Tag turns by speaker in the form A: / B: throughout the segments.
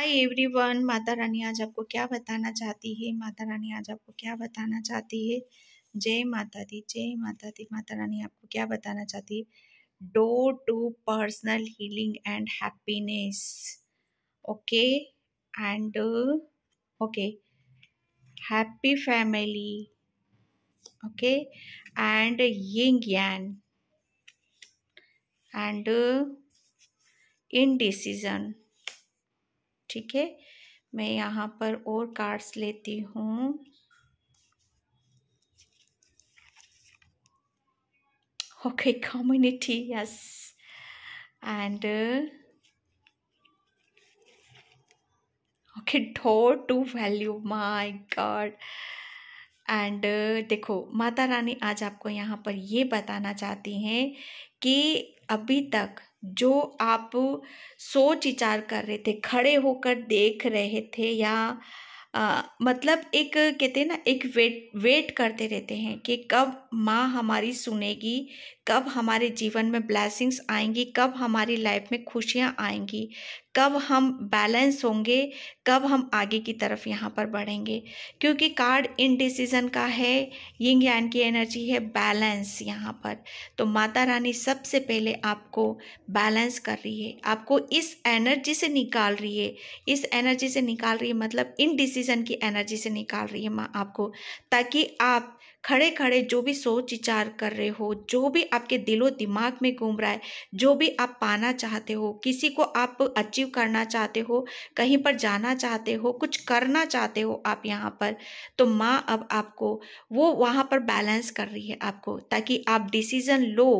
A: hi everyone माता रानी आज आपको क्या बताना चाहती है माता रानी आज आपको क्या बताना चाहती है जय माता दी जय माता दी माता रानी आपको क्या बताना चाहती है door to personal healing and happiness okay and okay happy family okay and yin yang and in decision ठीक है मैं यहाँ पर और कार्ड्स लेती हूँ okay community yes and okay okay to value my god and देखो माता रानी आज आपको यहाँ पर ये बताना चाहती हैं कि अभी तक जो आप सोच विचार कर रहे थे खड़े होकर देख रहे थे या आ, मतलब एक कहते हैं ना एक वेट वेट करते रहते हैं कि कब माँ हमारी सुनेगी कब हमारे जीवन में ब्लैसिंग्स आएंगी कब हमारी लाइफ में खुशियाँ आएंगी कब हम बैलेंस होंगे कब हम आगे की तरफ यहाँ पर बढ़ेंगे क्योंकि कार्ड इनडिसीजन का है यिंग यान की एनर्जी है बैलेंस यहाँ पर तो माता रानी सबसे पहले आपको बैलेंस कर रही है आपको इस एनर्जी से निकाल रही है इस एनर्जी से निकाल रही है मतलब डिसीज डिसीजन की एनर्जी से निकाल रही है माँ आपको ताकि आप खड़े खड़े जो भी सोच विचार कर रहे हो जो भी आपके दिलो दिमाग में घूम रहा है जो भी आप पाना चाहते हो किसी को आप अचीव करना चाहते हो कहीं पर जाना चाहते हो कुछ करना चाहते हो आप यहाँ पर तो माँ अब आपको वो वहाँ पर बैलेंस कर रही है आपको ताकि आप डिसीज़न लो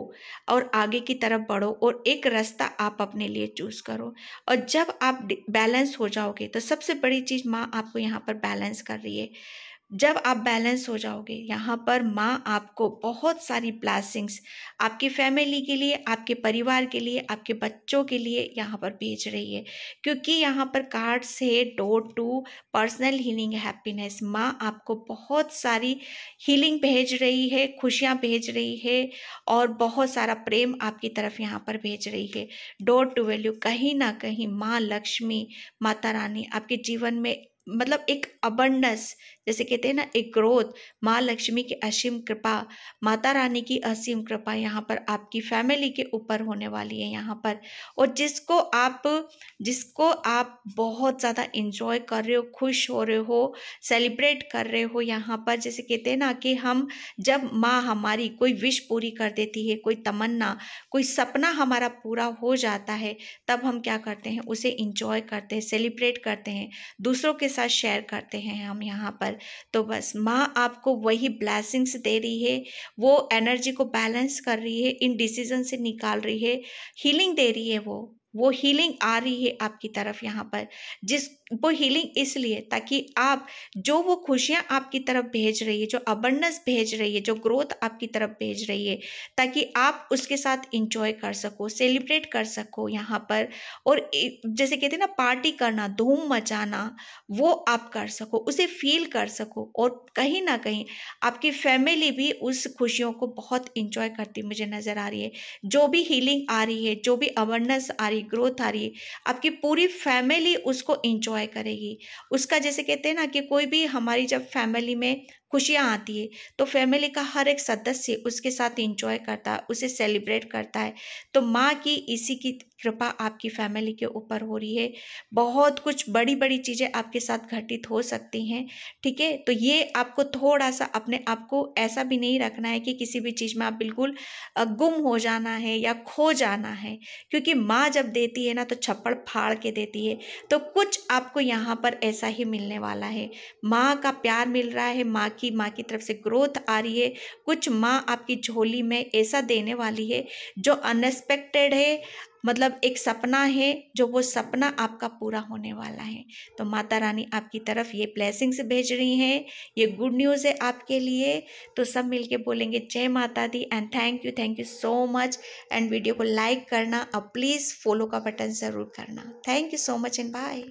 A: और आगे की तरफ बढ़ो और एक रास्ता आप अपने लिए चूज़ करो और जब आप बैलेंस हो जाओगे तो सबसे बड़ी चीज़ माँ आपको यहाँ पर बैलेंस कर रही है जब आप बैलेंस हो जाओगे यहाँ पर माँ आपको बहुत सारी ब्लैसिंग्स आपकी फैमिली के लिए आपके परिवार के लिए आपके बच्चों के लिए यहाँ पर भेज रही है क्योंकि यहाँ पर कार्ड से door to personal healing happiness माँ आपको बहुत सारी हीलिंग भेज रही है खुशियाँ भेज रही है और बहुत सारा प्रेम आपकी तरफ यहाँ पर भेज रही है डोर टू वैल्यू कहीं ना कहीं माँ लक्ष्मी माता रानी आपके जीवन में मतलब एक अबंडस जैसे कहते हैं ना एक ग्रोथ माँ लक्ष्मी की असीम कृपा माता रानी की असीम कृपा यहाँ पर आपकी फैमिली के ऊपर होने वाली है यहाँ पर और जिसको आप जिसको आप बहुत ज़्यादा इंजॉय कर रहे हो खुश हो रहे हो सेलिब्रेट कर रहे हो यहाँ पर जैसे कहते हैं ना कि हम जब माँ हमारी कोई विश पूरी कर देती है कोई तमन्ना कोई सपना हमारा पूरा हो जाता है तब हम क्या करते हैं उसे इंजॉय करते हैं सेलिब्रेट करते हैं दूसरों के साथ साथ शेयर करते हैं हम यहाँ पर तो बस माँ आपको वही ब्लैसिंग्स दे रही है वो एनर्जी को बैलेंस कर रही है इन डिसीजन से निकाल रही है हीलिंग दे रही है वो वो हीलिंग आ रही है आपकी तरफ यहाँ पर जिस वो हीलिंग इसलिए ताकि आप जो वो खुशियाँ आपकी तरफ भेज रही है जो अबंडस भेज रही है जो ग्रोथ आपकी तरफ भेज रही है ताकि आप उसके साथ इंजॉय कर सको सेलिब्रेट कर सको यहाँ पर और जैसे कहते हैं ना पार्टी करना धूम मचाना वो आप कर सको उसे फील कर सको और कहीं ना कहीं आपकी फैमिली भी उस खुशियों को बहुत इंजॉय करती मुझे नज़र आ रही है जो भी हीलिंग आ रही है जो भी अवेयरनेस आ रही है रही ग्रोथ आ रही है आपकी पूरी फैमिली उसको इंजॉय करेगी उसका जैसे कहते हैं ना कि कोई भी हमारी जब फैमिली में खुशियाँ आती है तो फैमिली का हर एक सदस्य उसके साथ इंजॉय करता है उसे सेलिब्रेट करता है तो माँ की इसी की कृपा आपकी फैमिली के ऊपर हो रही है बहुत कुछ बड़ी बड़ी चीज़ें आपके साथ घटित हो सकती हैं ठीक है तो ये आपको थोड़ा सा अपने आप को ऐसा भी नहीं रखना है कि किसी भी चीज़ में आप बिल्कुल गुम हो जाना है या खो जाना है क्योंकि माँ जब देती है ना तो छप्पड़ फाड़ के देती है तो कुछ आपको यहाँ पर ऐसा ही मिलने वाला है माँ का प्यार मिल रहा है माँ आपकी माँ की तरफ से ग्रोथ आ रही है कुछ माँ आपकी झोली में ऐसा देने वाली है जो अनएक्सपेक्टेड है मतलब एक सपना है जो वो सपना आपका पूरा होने वाला है तो माता रानी आपकी तरफ ये ब्लेसिंग्स भेज रही हैं ये गुड न्यूज़ है आपके लिए तो सब मिलके बोलेंगे जय माता दी and thank you thank you so much and video को लाइक करना और प्लीज़ फॉलो का बटन ज़रूर करना thank you so much and bye